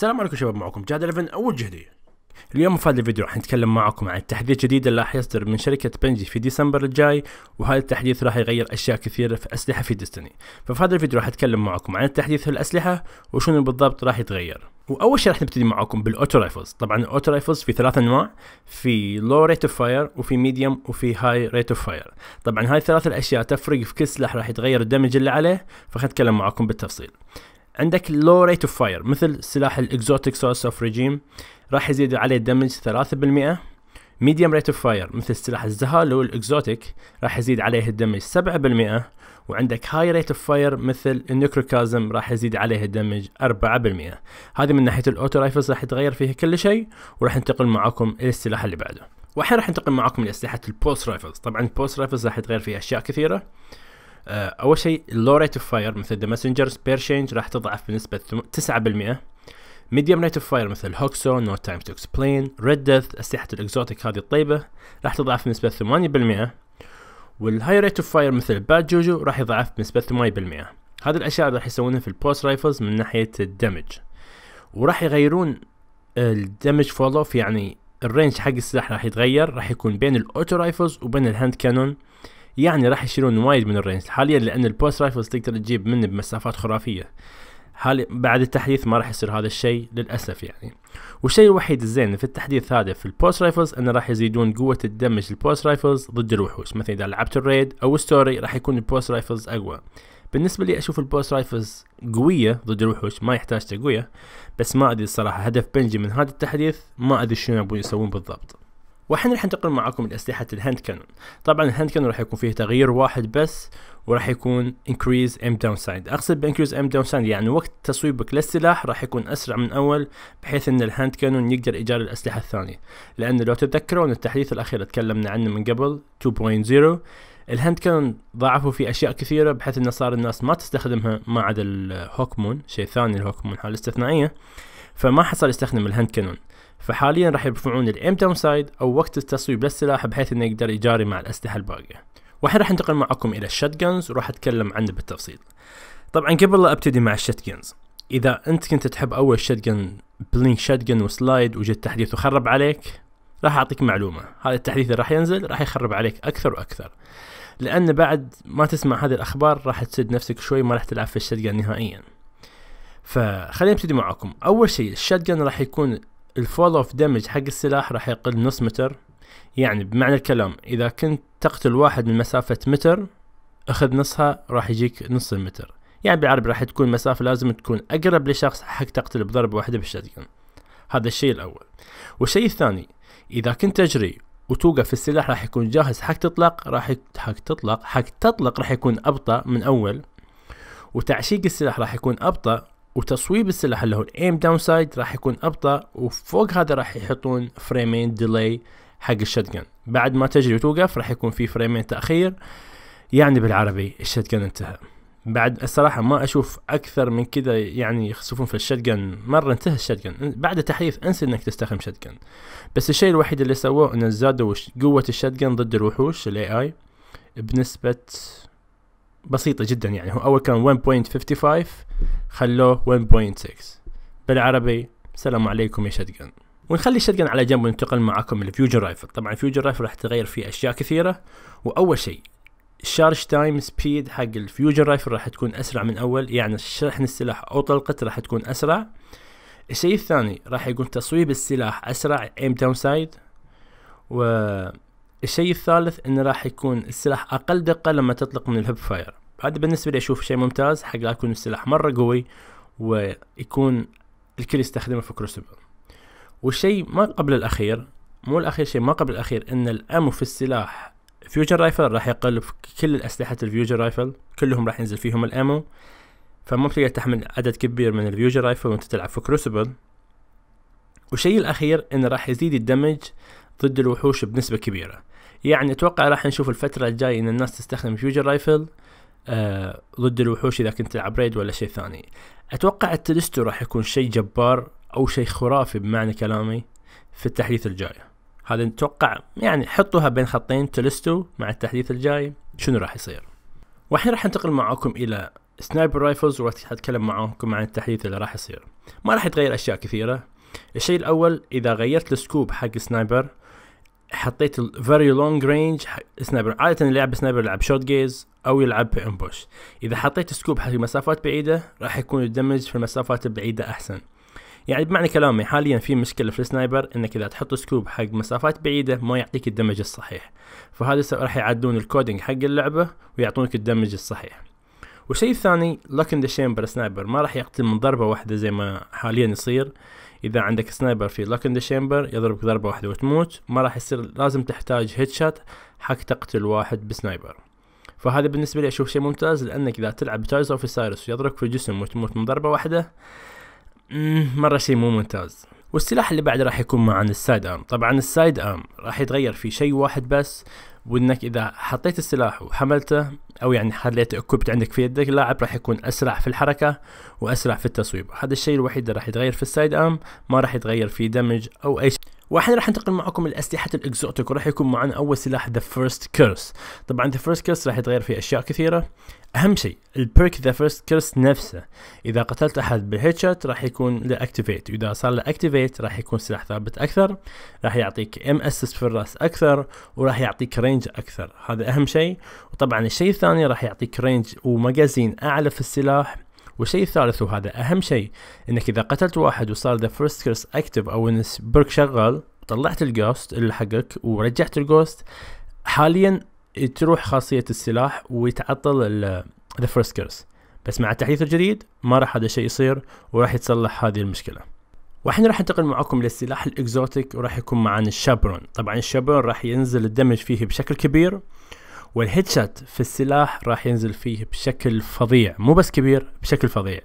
السلام عليكم شباب معكم جاد 11 اول جهدي اليوم في هذا الفيديو راح نتكلم معكم عن تحديث جديد اللي راح يصدر من شركة بنجي في ديسمبر الجاي وهذا التحديث راح يغير اشياء كثيرة في اسلحة في ديستني ففي هذا الفيديو راح اتكلم معكم عن التحديث في الاسلحة وشنو بالضبط راح يتغير واول شيء راح نبتدي معاكم بالاوتو رايفلز طبعا الاوتو رايفلز في ثلاث انواع في لو ريت اوف فاير وفي ميديوم وفي هاي ريت اوف فاير طبعا هاي الثلاث الاشياء تفرق في كل سلاح راح يتغير الدمج اللي عليه فخلنا نتكلم معاكم بالتفصيل عندك لو ريت اوف فاير مثل سلاح الاكزوتيك سورس اوف ريجيم راح يزيد عليه الدمج 3% ميديوم ريت اوف فاير مثل سلاح الزهال اللي هو الاكزوتيك راح يزيد عليه الدمج 7% وعندك هاي ريت اوف فاير مثل النيكروكازم راح يزيد عليه الدمج 4% هذه من ناحيه الاوتو رايفلز راح يتغير فيها كل شيء وراح ننتقل معاكم الى السلاح اللي بعده والحين راح ننتقل معاكم لاسلحه البولس رايفلز طبعا البولس رايفلز راح يتغير فيها اشياء كثيره آه، اول شيء اللو ريت اوف فاير مثل ذا ماسنجر سبير شينج راح تضعف بنسبه 9% ميديوم ريت اوف فاير مثل هوكسو نو تايم تو اكسبلين ريد ديث اسلحه الاكزوتيك هذه الطيبه راح تضعف بنسبه 8% والهاي ريت اوف فاير مثل باد جوجو راح يضعف بنسبه 8% هذه الاشياء راح يسوونها في البوست رايفلز من ناحيه الدمج وراح يغيرون الدمج فول اوف يعني الرينج حق السلاح راح يتغير راح يكون بين الاوتو رايفلز وبين الهاند كانون يعني راح يشيلون وايد من الرينج حاليا لان البوست رايفلز تقدر تجيب منه بمسافات خرافيه حالي بعد التحديث ما راح يصير هذا الشيء للاسف يعني والشيء الوحيد الزين في التحديث هذا في البوست رايفلز انه راح يزيدون قوه الدمج البوست رايفلز ضد الوحوش مثلا اذا لعبت الريد او ستوري راح يكون البوست رايفلز اقوى بالنسبه لي اشوف البوست رايفلز قويه ضد الوحوش ما يحتاج تقويه بس ما ادري الصراحه هدف بنجي من هذا التحديث ما ادري شنو يبون يسوون بالضبط واحنا راح ننتقل معاكم لأسلحة الهاند كانون طبعا الهاند كانون راح يكون فيه تغيير واحد بس وراح يكون انكريز ام داون سايد اقصد بانكريز ام داون سايد يعني وقت تصويبك للسلاح راح يكون اسرع من اول بحيث ان الهاند كانون يقدر ايجار الاسلحه الثانيه لان لو تتذكرون التحديث الاخير تكلمنا عنه من قبل 2.0 الهاند كانون ضاعفوا فيه اشياء كثيره بحيث انه صار الناس ما تستخدمها ما عدا الهوكمون شيء ثاني الهوكمون حاله استثنائيه فما حصل يستخدم الهاند كانون فحاليا راح يرفعون الام داون سايد او وقت التصويب للسلاح بحيث انه يقدر يجاري مع الاسلحه الباقيه وحين راح انتقل معكم الى الشات جنز وراح اتكلم عنه بالتفصيل طبعا قبل لا ابتدي مع الشات جنز اذا انت كنت تحب اول شات جن بلينك شات جن وسلايد وجد تحديث وخرب عليك راح اعطيك معلومه هذا التحديث اللي راح ينزل راح يخرب عليك اكثر واكثر لان بعد ما تسمع هذه الاخبار راح تسد نفسك شوي ما راح تلعب في الشات نهائيا فخلينا نبتدي معاكم اول شيء الشات راح يكون الفول اوف دامج حق السلاح راح يقل نص متر يعني بمعنى الكلام اذا كنت تقتل واحد من مسافة متر اخذ نصها راح يجيك نص المتر يعني بالعربي راح تكون مسافة لازم تكون اقرب لشخص حق تقتل بضربة واحدة بالشتجن هذا الشيء الاول والشيء الثاني اذا كنت تجري وتوقف السلاح راح يكون جاهز حق تطلق راح حق تطلق حق تطلق راح يكون ابطأ من اول وتعشيق السلاح راح يكون ابطأ وتصويب السلاح اللي هو الايم داون سايد راح يكون ابطا وفوق هذا راح يحطون فريمين ديلي حق الشتجن بعد ما تجري وتوقف راح يكون في فريمين تاخير يعني بالعربي الشتجن انتهى بعد الصراحة ما أشوف أكثر من كذا يعني يخسفون في الشتجن مرة انتهى الشتجن بعد التحديث انسى إنك تستخدم شتجن بس الشيء الوحيد اللي سووه إنه زادوا قوة الشتجن ضد الوحوش الاي اي بنسبة بسيطه جدا يعني هو اول كان 1.55 خلوه 1.6 بالعربي السلام عليكم يا شتجن ونخلي الشتجن على جنب وننتقل معاكم للفيوجر رايفل طبعا الفيوجر رايفل راح تغير فيه اشياء كثيره واول شيء الشارج تايم سبيد حق الفيوجن رايفل راح تكون اسرع من اول يعني شحن السلاح او طلقته راح تكون اسرع الشيء الثاني راح يكون تصويب السلاح اسرع ايم داون سايد و الشيء الثالث انه راح يكون السلاح اقل دقة لما تطلق من الهيب فاير هذا بالنسبة لي اشوف شيء ممتاز حق لا يكون السلاح مرة قوي ويكون الكل يستخدمه في كروسبل والشيء ما قبل الاخير مو الاخير شيء ما قبل الاخير ان الامو في السلاح فيوجر رايفل راح يقل في كل الاسلحة الفيوجر رايفل كلهم راح ينزل فيهم الامو فما بتقدر تحمل عدد كبير من الفيوجر رايفل وانت تلعب في كروسبل والشيء الاخير انه راح يزيد الدمج ضد الوحوش بنسبة كبيرة يعني اتوقع راح نشوف الفترة الجاية ان الناس تستخدم فيوجن رايفل آه ضد الوحوش اذا كنت تلعب ريد ولا شيء ثاني اتوقع التلستو راح يكون شيء جبار او شيء خرافي بمعنى كلامي في التحديث الجاي هذا نتوقع يعني حطوها بين خطين تلستو مع التحديث الجاي شنو راح يصير والحين راح انتقل معاكم الى سنايبر رايفلز وراح اتكلم معاكم عن التحديث اللي راح يصير ما راح يتغير اشياء كثيره الشيء الاول اذا غيرت السكوب حق سنايبر حطيت فيري لونج رينج سنايبر عاده اللي يلعب سنايبر يلعب شوت جيز او يلعب امبوش اذا حطيت سكوب حق مسافات بعيده راح يكون الدمج في المسافات البعيده احسن يعني بمعنى كلامي حاليا في مشكله في السنايبر انك اذا تحط سكوب حق مسافات بعيده ما يعطيك الدمج الصحيح فهذا راح يعدلون الكودينج حق اللعبه ويعطونك الدمج الصحيح والشيء الثاني لكن ذا شامبر سنايبر ما راح يقتل من ضربه واحده زي ما حاليا يصير اذا عندك سنايبر في لوك ان ذا شيمبر يضربك ضربه واحده وتموت ما راح يصير لازم تحتاج هيد شوت حق تقتل واحد بسنايبر فهذا بالنسبه لي اشوف شيء ممتاز لانك اذا تلعب تايز اوف سايرس ويضربك في الجسم وتموت من ضربه واحده مره شيء مو ممتاز والسلاح اللي بعد راح يكون معنا السايد ارم طبعا السايد ارم راح يتغير في شيء واحد بس وانك اذا حطيت السلاح وحملته او يعني خليته اكوبت عندك في يدك اللاعب راح يكون اسرع في الحركه واسرع في التصويب هذا الشيء الوحيد اللي راح يتغير في السايد ام ما راح يتغير في دمج او اي شيء واحنا راح ننتقل معكم لاسلحه الاكزوتيك وراح يكون معنا اول سلاح ذا فيرست كيرس طبعا ذا فيرست كيرس راح يتغير فيه اشياء كثيره اهم شيء البيرك ذا فيرست كيرس نفسه اذا قتلت احد بالهيد شوت راح يكون له اكتيفيت واذا صار له اكتيفيت راح يكون سلاح ثابت اكثر راح يعطيك ام اسس في الراس اكثر وراح يعطيك رينج اكثر هذا اهم شيء وطبعا الشيء الثاني راح يعطيك رينج ومجازين اعلى في السلاح والشيء الثالث وهذا أهم شيء إنك إذا قتلت واحد وصار ذا فيرست كيرس أكتف أو إن برك شغال طلعت الجوست اللي حقك ورجعت الجوست حاليا تروح خاصية السلاح ويتعطل ذا فيرست كيرس بس مع التحديث الجديد ما راح هذا الشيء يصير وراح يتصلح هذه المشكلة واحنا راح ننتقل معاكم للسلاح الاكزوتيك وراح يكون معنا الشابرون طبعا الشابرون راح ينزل الدمج فيه بشكل كبير والهيتشات في السلاح راح ينزل فيه بشكل فظيع مو بس كبير بشكل فظيع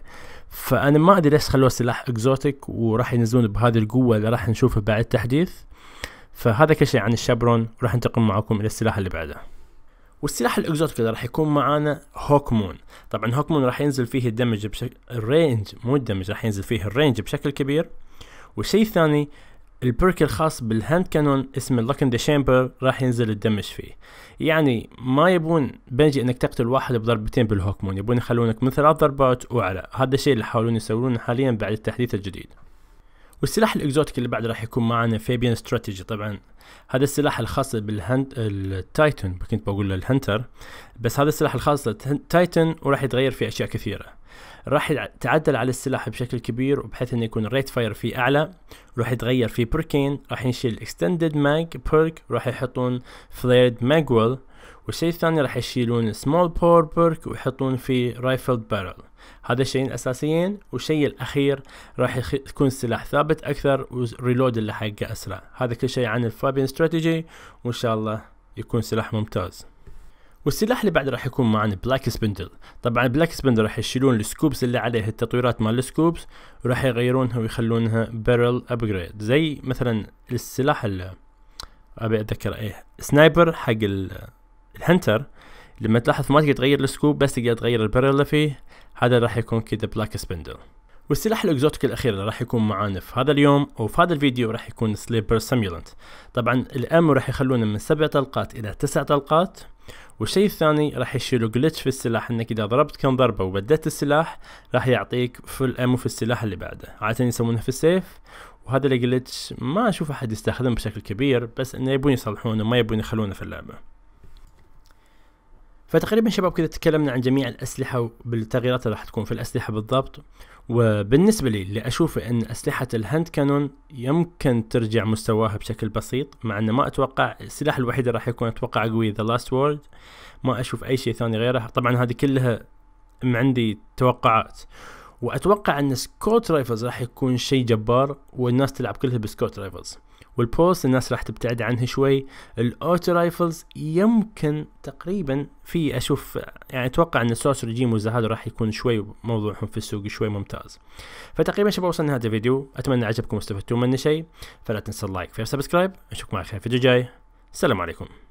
فانا ما ادري ليش خلوه سلاح اكزوتيك وراح ينزلون بهذه القوه اللي راح نشوفها بعد التحديث فهذا كل شيء عن الشابرون راح انتقل معكم الى السلاح اللي بعده والسلاح الاكزوتيك اللي راح يكون معانا هوكمون طبعا هوكمون راح ينزل فيه الدمج بشكل الرينج مو الدمج راح ينزل فيه الرينج بشكل كبير والشيء الثاني البرك الخاص بالهاند كانون اسمه لوكن ذا شامبر راح ينزل الدمج فيه يعني ما يبون بنجي انك تقتل واحد بضربتين بالهوكمون يبون يخلونك من ثلاث ضربات واعلى هذا الشيء اللي يحاولون يسوونه حاليا بعد التحديث الجديد والسلاح الاكزوتيك اللي بعد راح يكون معنا فيبيان استراتيجي طبعا هذا السلاح الخاص بالهند التايتن كنت بقول له الهنتر بس هذا السلاح الخاص للتايتن وراح يتغير فيه اشياء كثيره راح يتعدل على السلاح بشكل كبير بحيث انه يكون ريت فاير فيه اعلى راح يتغير في بركين راح يشيل اكستندد ماج بيرك راح يحطون فليرد ماجول والشيء الثاني راح يشيلون سمول بور بيرك ويحطون فيه رايفل بارل هذا الشيئين الاساسيين والشيء الاخير راح يكون السلاح ثابت اكثر والريلود اللي حقه اسرع هذا كل شيء عن الفابين استراتيجي وان شاء الله يكون سلاح ممتاز والسلاح اللي بعد راح يكون معنا بلاك سبندل طبعا بلاك سبندل راح يشيلون السكوبس اللي عليه التطويرات مال السكوبس وراح يغيرونها ويخلونها بيرل ابجريد زي مثلا السلاح اللي ابي اتذكر ايه سنايبر حق الهنتر لما تلاحظ ما تقدر تغير السكوب بس تقدر تغير البيرل اللي فيه هذا راح يكون كذا بلاك سبندل والسلاح الاكزوتيك الاخير اللي راح يكون معانا في هذا اليوم وفي هذا الفيديو راح يكون سليبر سيمولنت طبعا الام راح يخلونا من سبع طلقات الى تسع طلقات والشيء الثاني راح يشيلوا جلتش في السلاح انك اذا ضربت كم ضربه وبدلت السلاح راح يعطيك فل ام في السلاح اللي بعده عاده يسمونه في السيف وهذا الجلتش ما اشوف احد يستخدمه بشكل كبير بس انه يبون يصلحونه ما يبون يخلونه في اللعبه فتقريبا شباب كذا تكلمنا عن جميع الأسلحة بالتغييرات اللي راح تكون في الأسلحة بالضبط وبالنسبة لي اللي أشوفه أن أسلحة الهاند كانون يمكن ترجع مستواها بشكل بسيط مع أنه ما أتوقع السلاح الوحيد راح يكون أتوقع قوي ذا لاست وورد ما أشوف أي شيء ثاني غيره طبعا هذه كلها عندي توقعات وأتوقع أن سكوت رايفلز راح يكون شيء جبار والناس تلعب كلها بسكوت رايفلز والبوست الناس راح تبتعد عنها شوي الاوتو رايفلز يمكن تقريبا في اشوف يعني اتوقع ان السوس ريجيم والزهاد راح يكون شوي موضوعهم في السوق شوي ممتاز فتقريبا شباب وصلنا هذا الفيديو اتمنى عجبكم واستفدتوا منه شيء فلا تنسى اللايك في سبسكرايب اشوفكم على خير فيديو جاي السلام عليكم